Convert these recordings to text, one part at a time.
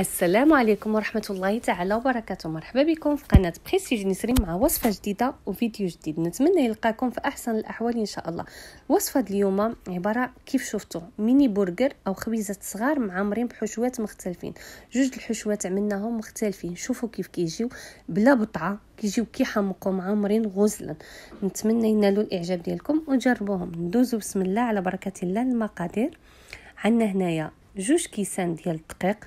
السلام عليكم ورحمة الله تعالى وبركاته مرحبا بكم في قناة بريستيج نسرين مع وصفة جديدة وفيديو جديد نتمنى يلقاكم في أحسن الأحوال إن شاء الله الوصفة اليوم عبارة كيف شفتوا ميني برجر أو خبيزات صغار معمرين بحشوات مختلفين جوج الحشوات عملناهم مختلفين شوفوا كيف كيجيو بلا بطعة كيجيو كيحمقوا معمرين غزلا نتمنى ينالوا الإعجاب ديالكم وجربوهم ندوزو بسم الله على بركة الله المقادير عندنا هنايا جوج كيسان ديال الدقيق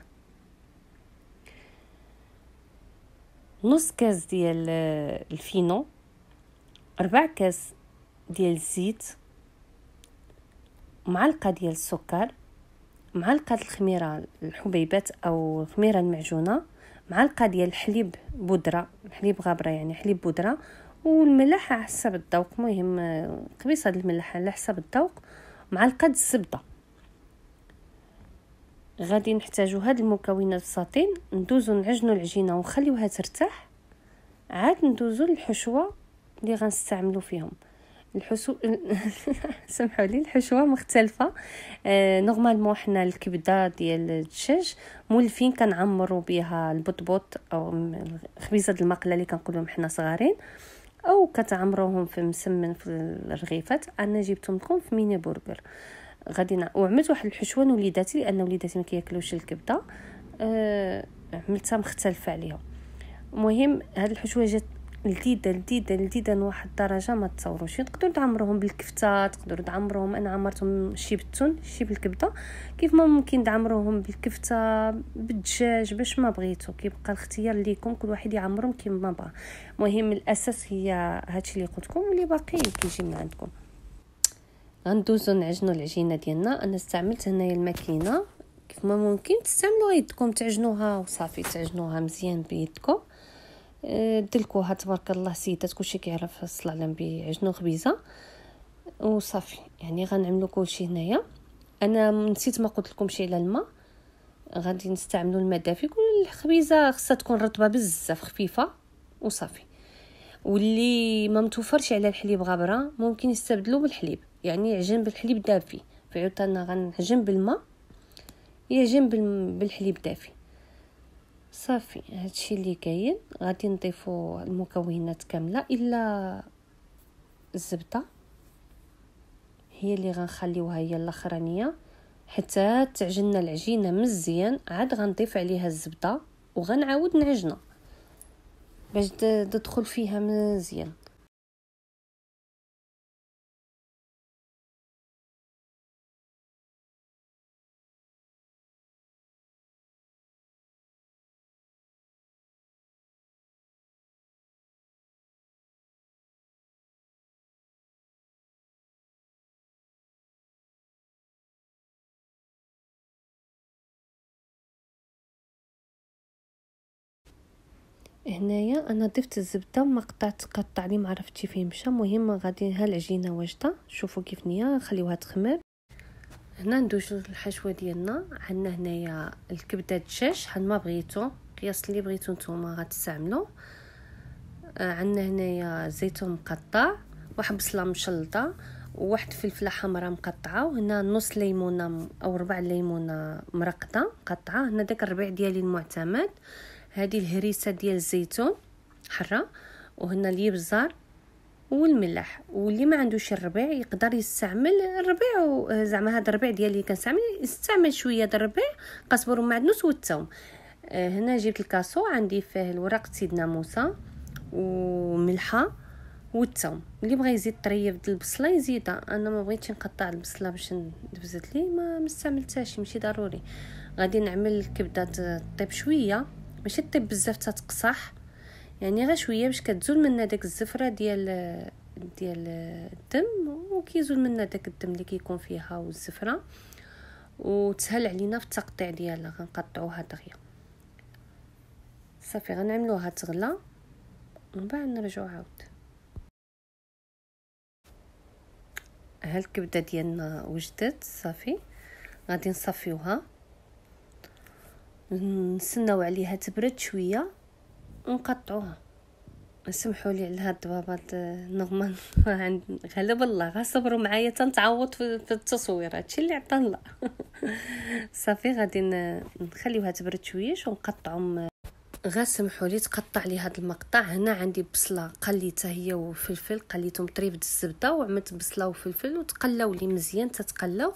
نص كاس ديال آه، الفينو ربع كاس ديال الزيت معلقه ديال السكر معلقه الخميره الحبيبات او الخميره المعجونه معلقه ديال الحليب بودره حليب غابره يعني حليب بودره والملح على حسب الذوق مهم قبيصه آه، الملح على حسب الذوق معلقه الزبده غادي نحتاجو هاد المكونات بساطين ندوزو نعجنو العجينه ونخليوها ترتاح عاد ندوزو للحشوه اللي غنستعملو فيهم الحشو سمحوا لي الحشوه مختلفه آه نورمالمون حنا الكبده ديال الدجاج مولفين كنعمرو بها البطبوط او خبيزه المقله اللي كنقولهم حنا صغارين او كتعمروهم في مسمن في الرغيفات انا جبتهم لكم في ميني برجر غادي وعملت واحد الحشوه لوليداتي لان وليداتي ما كياكلوش الكبده أه عملتها مختلفه عليهم المهم هاد الحشوه جات لذيذه لذيذه لذيذه لواحد الدرجه ما تصوروش تقدروا تعمروهم بالكفته تقدروا تعمروهم انا عمرتهم شي بالتون شي بالكبده كيف ما ممكن تعمروهم بالكفته بالدجاج باش ما بغيتو كيبقى الاختيار ليكم كل واحد يعمرهم كيما بغا المهم الاساس هي هادشي اللي قلتكم واللي باقي كيجي من عندكم غندوزو نعجنو العجينه ديالنا انا استعملت هنايا الماكينه كيف ما ممكن تستعملوا يدكم تعجنوها وصافي تعجنوها مزيان بيدكم آه، دلكوها تبارك الله سيدات كلشي كيعرف الصلاه على النبي عجنو خبيزه وصافي يعني غنعملو كلشي هنايا انا نسيت ما قلت لكم شي على الماء غادي نستعملوا الماء دافي كل الخبيزه خصها تكون رطبه بزاف خفيفه وصافي واللي ما متوفرش على الحليب غابره ممكن يستبدلو بالحليب يعني عجن بالحليب دافي في عطانا غنعجن بالماء يعجن بالحليب دافي صافي هادشي اللي كاين غادي نضيفو المكونات كامله الا الزبده هي اللي غنخليوها هي الاخرانيه حتى تعجننا العجينه مزيان عاد غنضيف عليها الزبده وغنعاود نعجنها باش تدخل فيها مزيان هنايا انا ضفت الزبده ما قطعت قطع لي ما عرفتي فين مشى المهم غادي ها العجينه واجده شوفوا كيف نيا خليوها تخمر هنا ندوزو الحشوه ديالنا عندنا هنايا الكبده الدجاج حد ما بغيتو قياس اللي بغيتو نتوما غتستعملوا آه، عندنا هنايا زيتون مقطع واحد بصله مشلطه وواحد فلفله حمراء مقطعه وهنا نص ليمونه او ربع ليمونه مرقده مقطعه هنا داك الربيع ديالي المعتمد هذه الهريسه ديال الزيتون حره وهنا الابزار والملح واللي ما عندوش الربيع يقدر يستعمل الربيع آه، زعما هذا الربيع ديالي كنستعمل يستعمل شويه د الربيع قزبر ومعدنوس والثوم آه، هنا جبت الكاسو عندي فيه الورق سيدنا موسى وملحه والثوم اللي بغى يزيد طريف د البصله يزيدها انا ما بغيتش نقطع البصله باش دبزت لي ما مستعملتهاش ماشي ضروري غادي نعمل الكبده تطيب شويه ماشي طيب بزاف تتقصح يعني غير شويه باش كتزول منا داك الزفره ديال ديال الدم وكيزول منا داك الدم اللي كيكون فيها والزفره وتسهل علينا في التقطيع ديالها غنقطعوها دغيا صافي غنعملوها تغلى ومن بعد نرجعو عاود ها الكبده ديالنا وجدت صافي غادي نصفيوها نسناو عليها تبرد شويه ونقطعوها سمحوا لي على هاد الضبابات نورمال غلب الله غصبروا معايا تنتعوض في التصوير هادشي اللي عطا الله صافي غادي نخليوها تبرد شويه ونقطعهم آه، غا لي تقطع لي هذا المقطع هنا عندي بصله قليتها هي وفلفل قليتهم طريف الزبده وعملت بصله وفلفل وتقلاو لي مزيان تتقلاو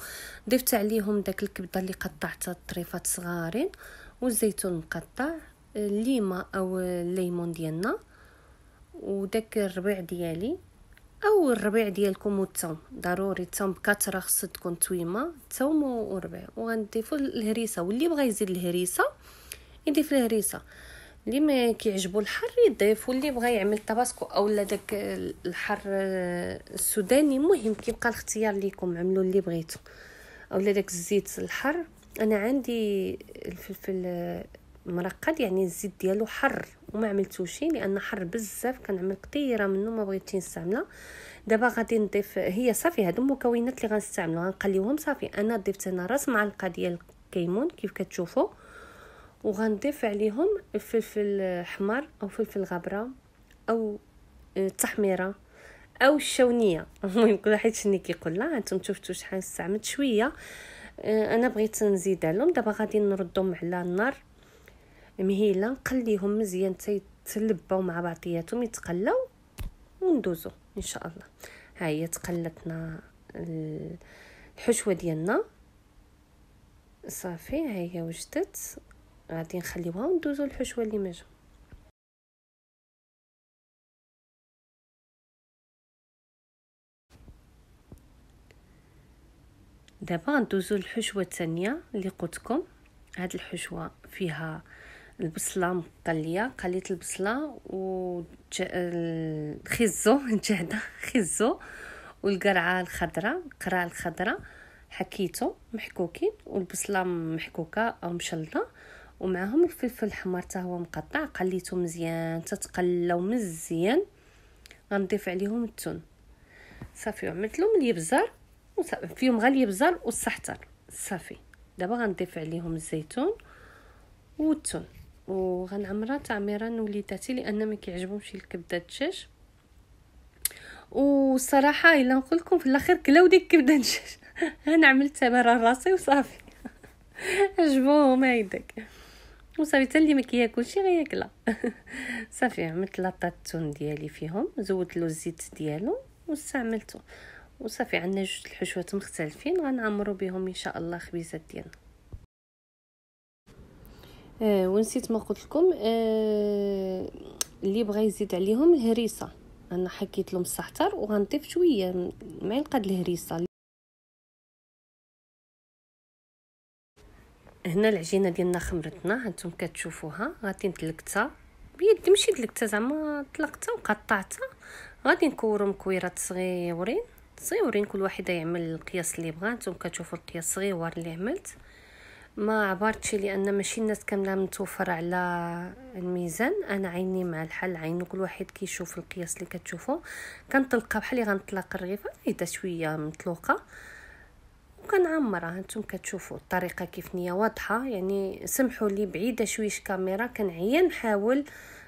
ضفت عليهم داك الكبده اللي قطعتها طريفات صغارين والزيتون مقطع الليما او الليمون ديالنا وداك الربيع ديالي او الربيع ديالكم والثوم ضروري الثوم بكثره خص تكون تويمه الثوم وربيع وغنضيفوا الهريسه واللي بغى يزيد الهريسه يضيف الهريسه اللي ما كيعجبو الحر يضيف واللي بغى يعمل طباسكو اولا داك الحر السوداني مهم كيبقى الاختيار ليكم عملوا اللي بغيتو اولا داك الزيت الحر انا عندي الفلفل مرقد يعني الزيت ديالو حر وما عملتوش لان حر بزاف كنعمل كثيره منه ما بغيتش نستعمله دابا غادي نضيف هي صافي هادو المكونات اللي غنستعملو غنقليوهم صافي انا ضفت هنا راس معلقه ديال الكيمون كيف كتشوفوا وغنضيف عليهم الفلفل الحمر او فلفل غبره او التحميره آه، او الشونيه المهم كل واحد شني كيقول لا انتم شفتوا شحال استعملت شويه آه، انا بغيت نزيد لهم دابا غادي نردهم على النار مهيله نقليهم مزيان حتى يتلبوا مع بعضياتهم يتقلاو وندوزو ان شاء الله ها هي تقلتنا الحشوه ديالنا صافي ها هي وجدت غادي نخليوها وندوزو الحشوه اللي مجا دابا ندوزو الحشوه الثانيه اللي قلتكم هاد الحشوه فيها البصله مقليه قليت البصله و الخزو جهده خزو والقرعه الخضراء القرعه الخضراء حكيتو محكوكين والبصله محكوكه او مشلطه ومعهم الفلفل الحمر حتى هو مقطع قليته مزيان تتقلاو مزيان غنضيف عليهم الثوم صافي عملت لهم اليبزار فيهم غير اليبزار والسحتر صافي دابا غنضيف عليهم الزيتون والثوم وغنعمرها تعميره وليداتي لان ما كيعجبهمش الكبده الدجاج والصراحه الا نقول لكم في الاخير كلاو ديك الكبده الدجاج انا عملت تمارين راسي وصافي عجبوهم هيداك وصافي حتى اللي ما كياكلش غياكلها صافي عملت لاطاتون ديالي فيهم زودت له الزيت ديالو واستعملته وصافي عندنا جوج الحشوات مختلفين غنعمرو بهم ان شاء الله خبيزات ديالنا آه ونسيت ما قلت لكم آه اللي بغى يزيد عليهم الهريسه انا حكيت لهم السحتر وغنضيف شويه معلقه الهريسه هنا العجينه ديالنا خمرتنا هانتوم كتشوفوها غادي نتلكتها بيدي ماشي دلكتها زعما طلقتها وقطعتها غادي نكورو مكويرات صغيورين صغيورين كل واحد يعمل القياس اللي بغا نتوما كتشوفوا القياس صغيور اللي عملت ما عبرتش لان ماشي الناس كامله متوفره على الميزان انا عيني مع الحل عين كل واحد كيشوف القياس اللي كتشوفو كنطلقها بحال اللي غنطلق الرغيفه اذا شويه مطلوقه وكنعمرها هانتم كتشوفوا الطريقه كيف نية واضحه يعني سمحوا لي بعيده شويش كاميرا كنعيا نحاول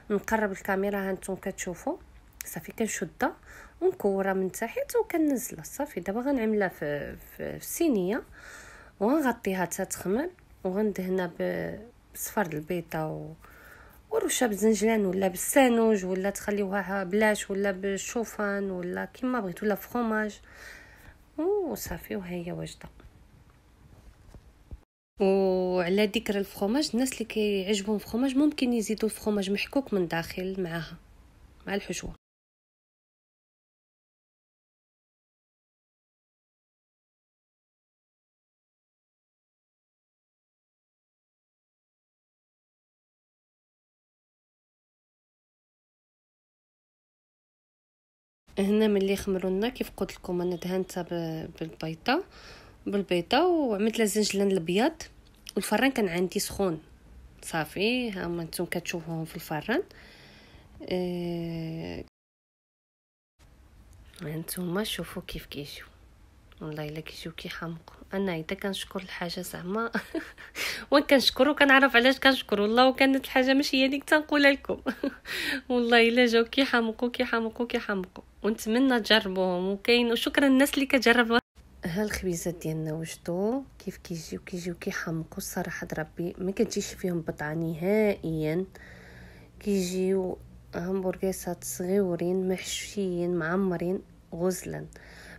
نقرب الكاميرا هانتم كتشوفوا صافي كنشدها ونكورها من تحت وكننزلها صافي دابا غنعملها في, في, في صينيه وغنغطيها حتى تخمر وغندهنها بصفر البيضه و... ورشه بزنجلان ولا بالسانوج ولا تخليوها بلاش ولا بالشوفان ولا كيما بغيتو ولا فخوماج وصافي وهي واجده وعلى ذكر الفخوماج الناس اللي كيعجبهم الفخوماج ممكن يزيدوا الفخوماج محكوك من داخل معاها مع الحشوه هنا ملي خمروا لنا كيف قلت لكم انا دهنتها بالبيضه بالبيضه وعملت لها زنجلان الابيض والفران كان عندي سخون صافي ها هما نتوما كتشوفوهم في الفران ها آه، نتوما شوفوا كيف كيجيو والله الا كيجيو كيحمقوا انا حتى كنشكر الحاجه زعما وين كنشكر وكنعرف علاش كنشكر والله وكانت الحاجه ماشي هي ديك تنقولها لكم والله الا جاو كيحمقوا كيحمقوا كيحمقوا ونتمنى تجربوهم وكاين وشكرا الناس اللي كجربوا ها الخبيزات ديالنا وجدو كيف كيجيو كيجيو كيحمقوا الصراحه ربي ما كتجيش فيهم بطعه نهائيا كيجيو همبرغيسات صغيورين محشيين معمرين غزلا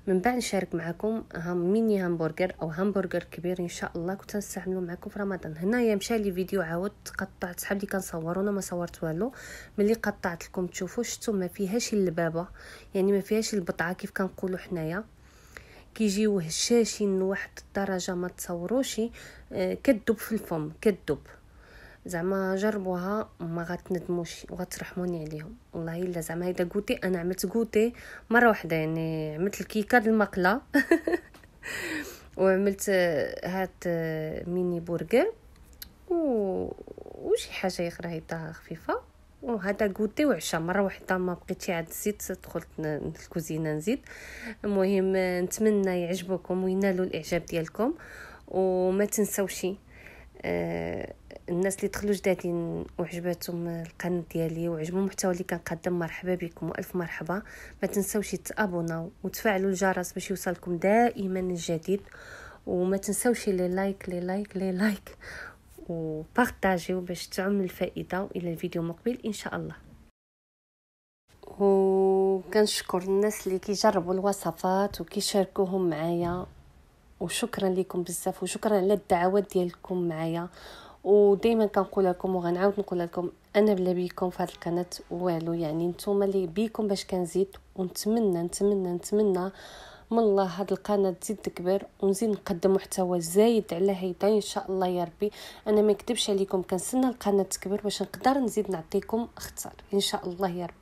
من بعد نشارك معكم هام ميني همبرجر او همبرجر كبير ان شاء الله كنت نستعملو معكم في رمضان هنايا مشى لي فيديو عاود تقطعت صحاب اللي كنصور وانا ما صورت والو ملي قطعت لكم تشوفوا شفتوا ما فيهاش اللبابه يعني ما فيهاش البطعه كيف كنقولوا حنايا كيجيو هشاشين واحد الدرجه ما تصوروش آه، كدب في الفم كدب زعما جربوها ما غتندموش وغترحموني عليهم والله الا زعما اذا كوتي انا عملت كوتي مره واحده يعني عملت الكيكه المقله وعملت هاد ميني برجر و... وشي حاجه اخرى يخرا خفيفه وهذا كوتي وعشا مره واحده ما بقيتش عاد زيت دخلت الكوزينه نزيد المهم نتمنى يعجبكم وينالوا الاعجاب ديالكم وما تنساوش أه الناس اللي دخلوا جدادين وعجباتهم القناه ديالي وعجبوا المحتوى اللي كنقدم مرحبا بكم والف مرحبا ما تنساوش تابوناو وتفعلوا الجرس باش يوصلكم دائما الجديد وما تنساوش لي لايك لي لايك لي لايك وبارطاجيو باش تعم الفائده الى الفيديو المقبل ان شاء الله وكنشكر الناس اللي كيجربوا الوصفات وكيشاركوهم معايا وشكرا لكم بزاف وشكرا على الدعوات ديالكم معايا ودائما كنقول لكم وغنعاود نقول لكم انا بلا بيكم في هذا القناه والو يعني نتوما اللي بيكم باش كنزيد ونتمنى نتمنى نتمنى من الله هاد القناه تزيد تكبر ونزيد نقدم محتوى زايد على هيدا ان شاء الله يا ربي انا ما نكذبش عليكم كنسنى القناه تكبر باش نقدر نزيد نعطيكم اختار ان شاء الله يا ربي